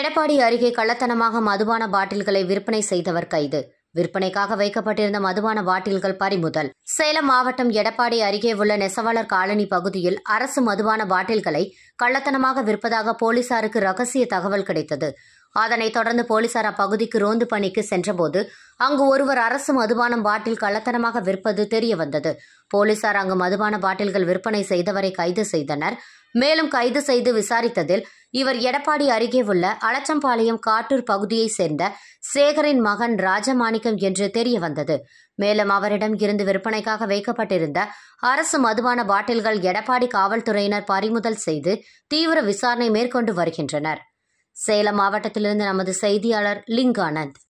எடப்பாடி அருகே கள்ளத்தனமாக மதுபான பாட்டில்களை விற்பனை செய்தவர் கைது விற்பனைக்காக வைக்கப்பட்டிருந்த மதுபான பாட்டில்கள் பறிமுதல் சேலம் மாவட்டம் எடப்பாடி அருகே உள்ள நெசவாளர் காலனி பகுதியில் அரசு மதுபான பாட்டில்களை கள்ளத்தனமாக விற்பதாக போலீசாருக்கு ரகசிய தகவல் கிடைத்தது அதனைத் தொடர்ந்து போலீசார் அப்பகுதிக்கு ரோந்து பணிக்கு சென்றபோது அங்கு ஒருவர் அரசு மதுபானம் பாட்டில் கள்ளத்தனமாக விற்பது தெரிய வந்தது போலீசார் அங்கு மதுபான பாட்டில்கள் விற்பனை செய்தவரை கைது செய்தனர் மேலும் கைது செய்து விசாரித்ததில் இவர் எடப்பாடி அருகே உள்ள அலச்சம்பாளையம் காட்டூர் பகுதியைச் சேர்ந்த சேகரின் மகன் ராஜமாணிக்கம் என்று தெரிய வந்தது மேலும் அவரிடம் இருந்து விற்பனைக்காக வைக்கப்பட்டிருந்த அரசு மதுபான பாட்டில்கள் எடப்பாடி காவல்துறையினர் பறிமுதல் செய்து தீவிர விசாரணை மேற்கொண்டு வருகின்றனர் சேலம் மாவட்டத்திலிருந்து நமது செய்தியாளர் லிங்கானந்த்